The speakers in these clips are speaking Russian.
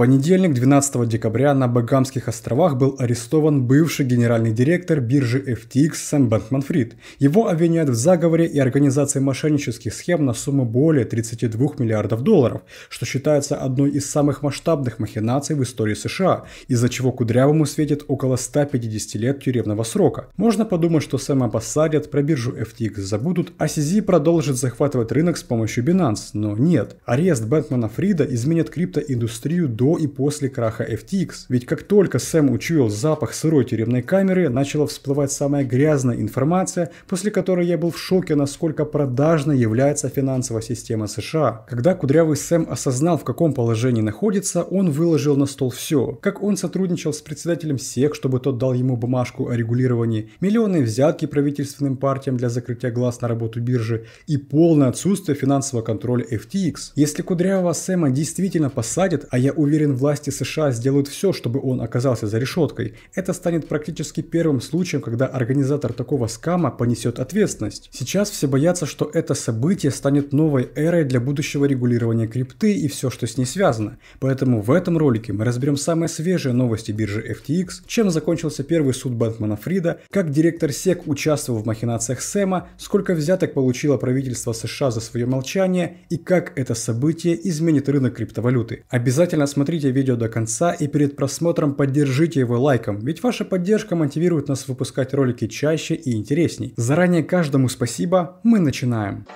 понедельник, 12 декабря, на Багамских островах был арестован бывший генеральный директор биржи FTX Сэм Бэнкман Фрид. Его обвиняют в заговоре и организации мошеннических схем на сумму более 32 миллиардов долларов, что считается одной из самых масштабных махинаций в истории США, из-за чего Кудрявому светит около 150 лет тюремного срока. Можно подумать, что Сэма посадят, про биржу FTX забудут, а CZ продолжит захватывать рынок с помощью Binance, но нет. Арест Бэтмена Фрида изменит криптоиндустрию до до и после краха FTX. Ведь как только Сэм учуял запах сырой тюремной камеры, начала всплывать самая грязная информация, после которой я был в шоке, насколько продажной является финансовая система США. Когда кудрявый Сэм осознал, в каком положении находится, он выложил на стол все. Как он сотрудничал с председателем СЕК, чтобы тот дал ему бумажку о регулировании, миллионы взятки правительственным партиям для закрытия глаз на работу биржи и полное отсутствие финансового контроля FTX. Если кудрявого Сэма действительно посадят, а я уверен, Уверен, власти США сделают все, чтобы он оказался за решеткой. Это станет практически первым случаем, когда организатор такого скама понесет ответственность. Сейчас все боятся, что это событие станет новой эрой для будущего регулирования крипты и все, что с ней связано. Поэтому в этом ролике мы разберем самые свежие новости биржи FTX, чем закончился первый суд Бэнкмана Фрида, как директор SEC участвовал в махинациях Сэма, сколько взяток получило правительство США за свое молчание и как это событие изменит рынок криптовалюты. Обязательно смотрите досмотрите видео до конца и перед просмотром поддержите его лайком, ведь ваша поддержка мотивирует нас выпускать ролики чаще и интересней. Заранее каждому спасибо, мы начинаем.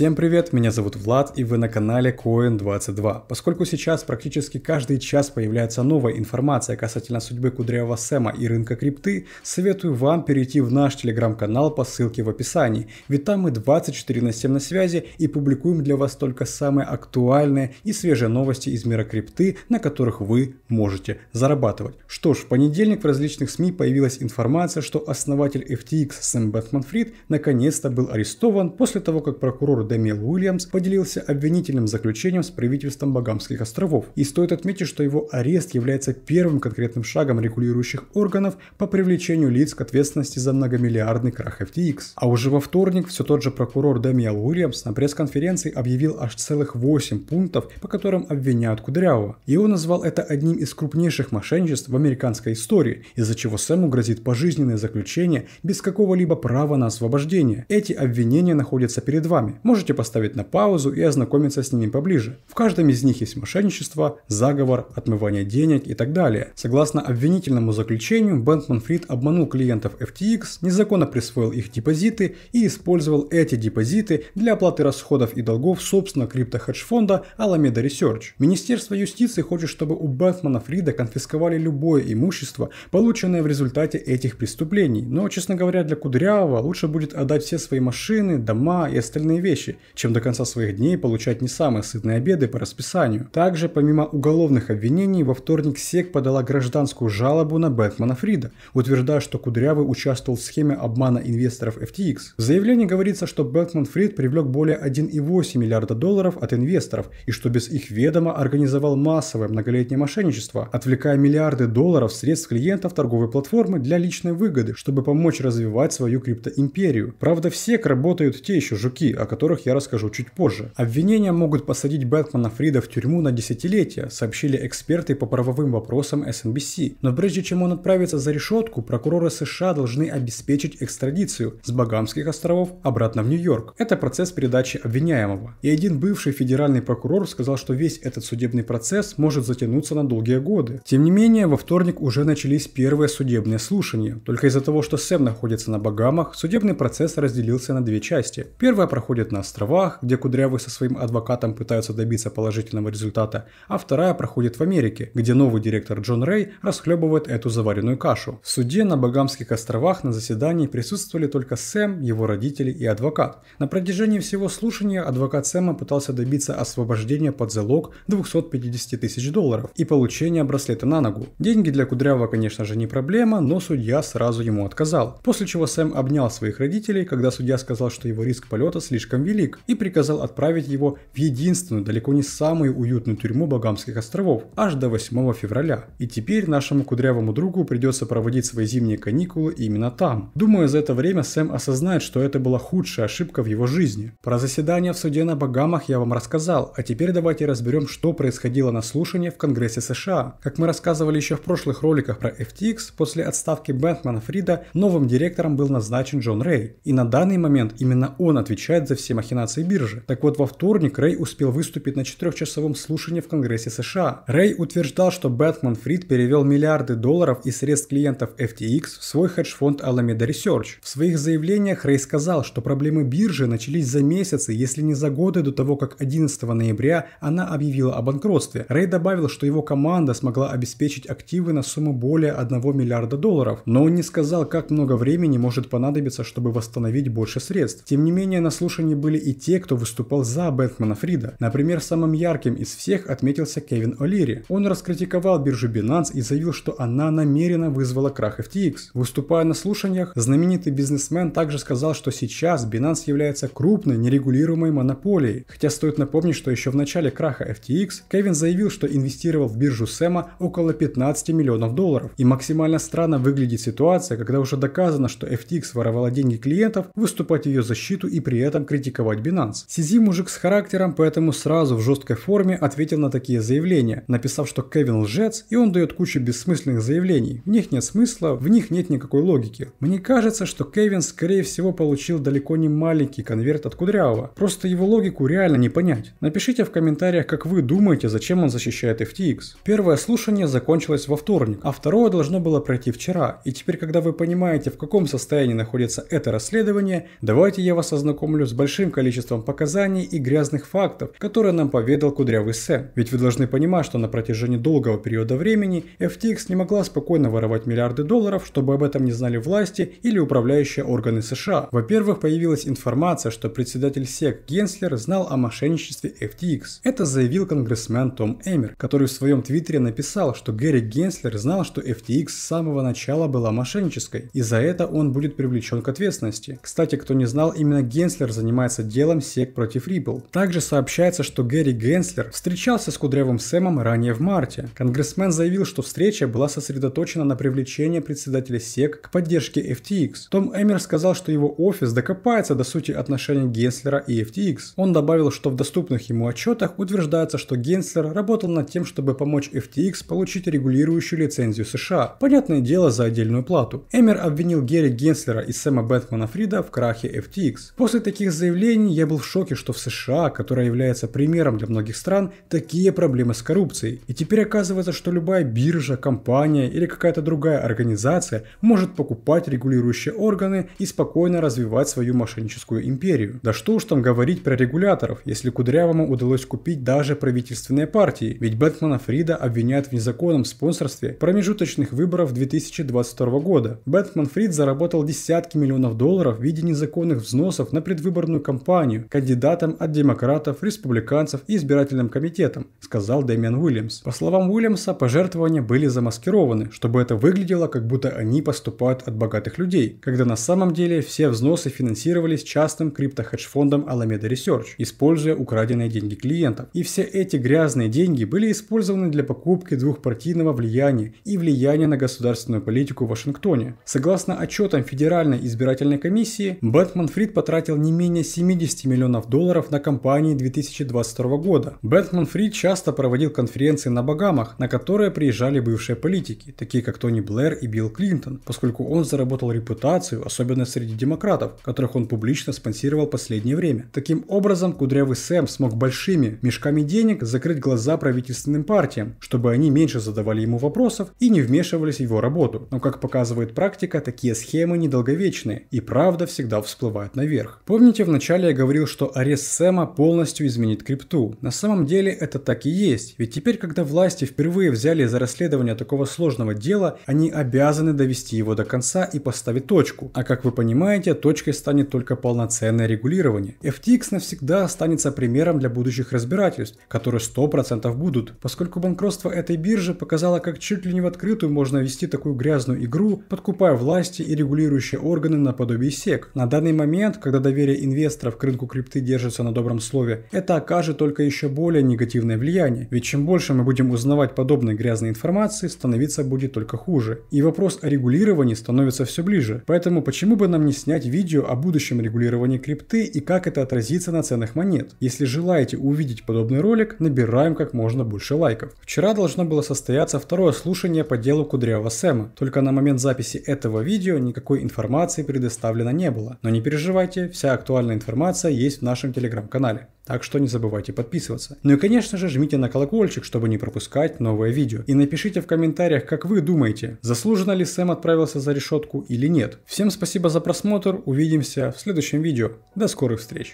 Всем привет, меня зовут Влад и вы на канале Coin22. Поскольку сейчас практически каждый час появляется новая информация касательно судьбы Кудрявого Сэма и рынка крипты, советую вам перейти в наш телеграм-канал по ссылке в описании, ведь там мы 24 на 7 на связи и публикуем для вас только самые актуальные и свежие новости из мира крипты, на которых вы можете зарабатывать. Что ж, в понедельник в различных СМИ появилась информация, что основатель FTX Сэм Бэтман Фрид наконец-то был арестован после того, как прокурор Дэмил Уильямс поделился обвинительным заключением с правительством Багамских островов. И стоит отметить, что его арест является первым конкретным шагом регулирующих органов по привлечению лиц к ответственности за многомиллиардный крах FTX. А уже во вторник все тот же прокурор Дэмиэл Уильямс на пресс-конференции объявил аж целых 8 пунктов, по которым обвиняют Кудрявого. И он назвал это одним из крупнейших мошенничеств в американской истории, из-за чего Сэму грозит пожизненное заключение без какого-либо права на освобождение. Эти обвинения находятся перед вами можете поставить на паузу и ознакомиться с ними поближе. В каждом из них есть мошенничество, заговор, отмывание денег и так далее. Согласно обвинительному заключению, Бентман Фрид обманул клиентов FTX, незаконно присвоил их депозиты и использовал эти депозиты для оплаты расходов и долгов собственно криптохедж-фонда Alameda Research. Министерство юстиции хочет, чтобы у Бентмана Фрида конфисковали любое имущество, полученное в результате этих преступлений. Но, честно говоря, для Кудрявого лучше будет отдать все свои машины, дома и остальные вещи, вещи, чем до конца своих дней получать не самые сытные обеды по расписанию. Также, помимо уголовных обвинений, во вторник СЕК подала гражданскую жалобу на Бэтмена Фрида, утверждая, что Кудрявый участвовал в схеме обмана инвесторов FTX. В заявлении говорится, что Бэтмен Фрид привлек более 1,8 миллиарда долларов от инвесторов и что без их ведома организовал массовое многолетнее мошенничество, отвлекая миллиарды долларов средств клиентов торговой платформы для личной выгоды, чтобы помочь развивать свою криптоимперию. Правда, в СЕК работают те еще жуки, о которых которых я расскажу чуть позже. Обвинения могут посадить Бэтмена Фрида в тюрьму на десятилетия, сообщили эксперты по правовым вопросам SNBC. Но прежде чем он отправится за решетку, прокуроры США должны обеспечить экстрадицию с Багамских островов обратно в Нью-Йорк. Это процесс передачи обвиняемого. И один бывший федеральный прокурор сказал, что весь этот судебный процесс может затянуться на долгие годы. Тем не менее, во вторник уже начались первые судебные слушания. Только из-за того, что Сэм находится на Багамах, судебный процесс разделился на две части. Первая проходит на островах, где Кудрявый со своим адвокатом пытаются добиться положительного результата, а вторая проходит в Америке, где новый директор Джон Рэй расхлебывает эту заваренную кашу. В суде на Багамских островах на заседании присутствовали только Сэм, его родители и адвокат. На протяжении всего слушания адвокат Сэма пытался добиться освобождения под залог 250 тысяч долларов и получения браслета на ногу. Деньги для Кудрявого, конечно же, не проблема, но судья сразу ему отказал. После чего Сэм обнял своих родителей, когда судья сказал, что его риск полета слишком велик велик и приказал отправить его в единственную, далеко не самую уютную тюрьму Багамских островов, аж до 8 февраля. И теперь нашему кудрявому другу придется проводить свои зимние каникулы именно там. Думаю, за это время Сэм осознает, что это была худшая ошибка в его жизни. Про заседание в суде на Багамах я вам рассказал, а теперь давайте разберем, что происходило на слушании в Конгрессе США. Как мы рассказывали еще в прошлых роликах про FTX, после отставки Бентмана Фрида новым директором был назначен Джон Рэй. И на данный момент именно он отвечает за все махинации биржи. Так вот, во вторник Рэй успел выступить на четырехчасовом слушании в Конгрессе США. Рэй утверждал, что Бэтмен Фрид перевел миллиарды долларов из средств клиентов FTX в свой хедж-фонд Alameda Research. В своих заявлениях Рэй сказал, что проблемы биржи начались за месяцы, если не за годы до того, как 11 ноября она объявила о банкротстве. Рэй добавил, что его команда смогла обеспечить активы на сумму более 1 миллиарда долларов, но он не сказал, как много времени может понадобиться, чтобы восстановить больше средств. Тем не менее, на слушании были присутствовали и те, кто выступал за Бэтмена Фрида. Например, самым ярким из всех отметился Кевин О'Лири. Он раскритиковал биржу Binance и заявил, что она намеренно вызвала крах FTX. Выступая на слушаниях, знаменитый бизнесмен также сказал, что сейчас Binance является крупной нерегулируемой монополией. Хотя стоит напомнить, что еще в начале краха FTX Кевин заявил, что инвестировал в биржу Сэма около 15 миллионов долларов. И максимально странно выглядит ситуация, когда уже доказано, что FTX воровала деньги клиентов, выступать в ее защиту и при этом критиковать атаковать Binance. Сизи мужик с характером, поэтому сразу в жесткой форме ответил на такие заявления, написав, что Кевин лжец и он дает кучу бессмысленных заявлений. В них нет смысла, в них нет никакой логики. Мне кажется, что Кевин скорее всего получил далеко не маленький конверт от Кудрявого. Просто его логику реально не понять. Напишите в комментариях, как вы думаете, зачем он защищает FTX. Первое слушание закончилось во вторник, а второе должно было пройти вчера. И теперь, когда вы понимаете, в каком состоянии находится это расследование, давайте я вас ознакомлю с большим большим количеством показаний и грязных фактов, которые нам поведал Кудрявый Сэм. Ведь вы должны понимать, что на протяжении долгого периода времени FTX не могла спокойно воровать миллиарды долларов, чтобы об этом не знали власти или управляющие органы США. Во-первых, появилась информация, что председатель СЕК Генслер знал о мошенничестве FTX. Это заявил конгрессмен Том Эмер, который в своем твиттере написал, что Гэри Генслер знал, что FTX с самого начала была мошеннической, и за это он будет привлечен к ответственности. Кстати, кто не знал, именно Генслер занимается занимается делом сек против Ripple. Также сообщается, что Гэри Генслер встречался с Кудрявым Сэмом ранее в марте. Конгрессмен заявил, что встреча была сосредоточена на привлечении председателя СЕК к поддержке FTX. Том Эмер сказал, что его офис докопается до сути отношений Генслера и FTX. Он добавил, что в доступных ему отчетах утверждается, что Генслер работал над тем, чтобы помочь FTX получить регулирующую лицензию США. Понятное дело, за отдельную плату. Эмер обвинил Гэри Генслера и Сэма Бэтмана Фрида в крахе FTX. После таких заявлений заявлений я был в шоке, что в США, которая является примером для многих стран, такие проблемы с коррупцией. И теперь оказывается, что любая биржа, компания или какая-то другая организация может покупать регулирующие органы и спокойно развивать свою мошенническую империю. Да что уж там говорить про регуляторов, если Кудрявому удалось купить даже правительственные партии, ведь Бэтмена Фрида обвиняют в незаконном спонсорстве промежуточных выборов 2022 года. Бэтмен Фрид заработал десятки миллионов долларов в виде незаконных взносов на предвыборную кампанию кампанию кандидатам от демократов, республиканцев и избирательным комитетам, сказал Дэмиан Уильямс. По словам Уильямса, пожертвования были замаскированы, чтобы это выглядело, как будто они поступают от богатых людей, когда на самом деле все взносы финансировались частным криптохедж-фондом Alameda Research, используя украденные деньги клиентов. И все эти грязные деньги были использованы для покупки двухпартийного влияния и влияния на государственную политику в Вашингтоне. Согласно отчетам Федеральной избирательной комиссии, Бэтмен Фрид потратил не менее 7 70 миллионов долларов на компании 2022 года. Бэтмен Фрид часто проводил конференции на Багамах, на которые приезжали бывшие политики, такие как Тони Блэр и Билл Клинтон, поскольку он заработал репутацию, особенно среди демократов, которых он публично спонсировал последнее время. Таким образом, Кудрявый Сэм смог большими мешками денег закрыть глаза правительственным партиям, чтобы они меньше задавали ему вопросов и не вмешивались в его работу. Но, как показывает практика, такие схемы недолговечные и правда всегда всплывает наверх. Помните в начале Вначале я говорил, что арест Сэма полностью изменит крипту. На самом деле это так и есть, ведь теперь, когда власти впервые взяли за расследование такого сложного дела, они обязаны довести его до конца и поставить точку. А как вы понимаете, точкой станет только полноценное регулирование. FTX навсегда останется примером для будущих разбирательств, которые 100% будут, поскольку банкротство этой биржи показало, как чуть ли не в открытую можно вести такую грязную игру, подкупая власти и регулирующие органы наподобие СЕК. На данный момент, когда доверие инвесторов инвесторов к рынку крипты держится на добром слове, это окажет только еще более негативное влияние. Ведь чем больше мы будем узнавать подобной грязной информации, становиться будет только хуже. И вопрос о регулировании становится все ближе. Поэтому почему бы нам не снять видео о будущем регулировании крипты и как это отразится на ценах монет? Если желаете увидеть подобный ролик, набираем как можно больше лайков. Вчера должно было состояться второе слушание по делу Кудрявого Сэма. Только на момент записи этого видео никакой информации предоставлено не было. Но не переживайте, вся актуальная информация информация есть в нашем телеграм-канале, так что не забывайте подписываться. Ну и конечно же жмите на колокольчик, чтобы не пропускать новое видео. И напишите в комментариях, как вы думаете, заслуженно ли Сэм отправился за решетку или нет. Всем спасибо за просмотр, увидимся в следующем видео. До скорых встреч!